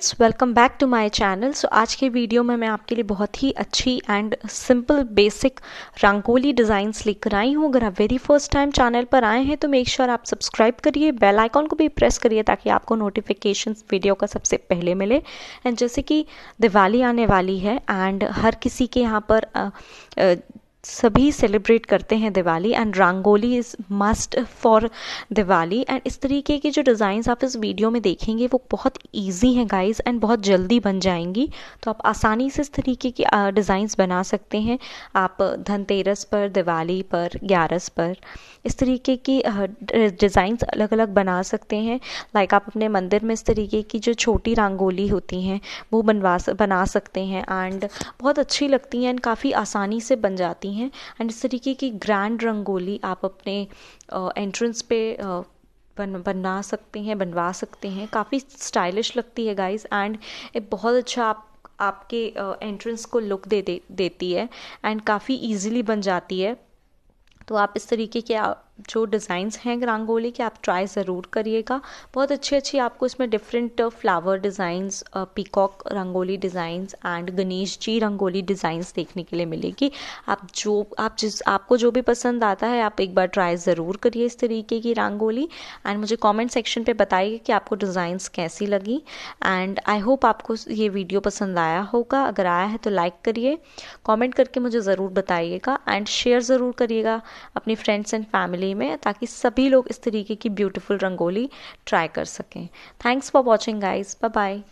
friends welcome back to my channel so आज के video में मैं आपके लिए बहुत ही अच्छी and simple basic rangoli designs लेकर आई हूँ अगर आप वेरी फर्स्ट टाइम चैनल पर आए हैं तो मेक श्योर sure आप सब्सक्राइब करिए बेल आइकॉन को भी प्रेस करिए ताकि आपको नोटिफिकेशन वीडियो का सबसे पहले मिले एंड जैसे कि दिवाली आने वाली है एंड हर किसी के यहाँ पर uh, uh, सभी सेलिब्रेट करते हैं Diwali and rangoli is must for Diwali and इस तरीके की जो डिज़ाइंस आप इस वीडियो में देखेंगे वो बहुत इजी हैं गाइस एंड बहुत जल्दी बन जाएंगी तो आप आसानी से इस तरीके की डिज़ाइंस बना सकते हैं आप धनतेरस पर दिवाली पर ग्यारस पर इस तरीके की डिज़ाइंस अलग अलग बना सकते हैं लाइक आप अपने मंदिर में इस तरीके की जो छोटी रंगोली होती हैं वो बनवा बना सकते हैं एंड बहुत अच्छी लगती हैं एंड काफ़ी आसानी से बन जाती हैं हैं एंड इस तरीके की ग्रैंड रंगोली आप अपने एंट्रेंस पे बन बना सकते हैं बनवा सकते हैं काफ़ी स्टाइलिश लगती है गाइस एंड बहुत अच्छा आप आपके एंट्रेंस को लुक दे, दे देती है एंड काफ़ी इजीली बन जाती है तो आप इस तरीके के जो डिज़ाइंस हैं रंगोली के आप ट्राई ज़रूर करिएगा बहुत अच्छी अच्छी आपको इसमें different flower designs peacock rangoli designs and Ganesh ji rangoli designs देखने के लिए मिलेगी आप जो आप जिस आपको जो भी पसंद आता है आप एक बार ट्राई ज़रूर करिए इस तरीके की रंगोली एंड मुझे कॉमेंट सेक्शन पर बताइए कि आपको डिज़ाइंस कैसी लगी एंड आई होप आपको ये वीडियो पसंद आया होगा अगर आया है तो लाइक करिए कॉमेंट करके मुझे ज़रूर बताइएगा एंड शेयर ज़रूर करिएगा अपनी फ्रेंड्स एंड फैमिली रंगोली में ताकि सभी लोग इस तरीके की ब्यूटीफुल रंगोली ट्राई कर सकें thanks for watching guys bye bye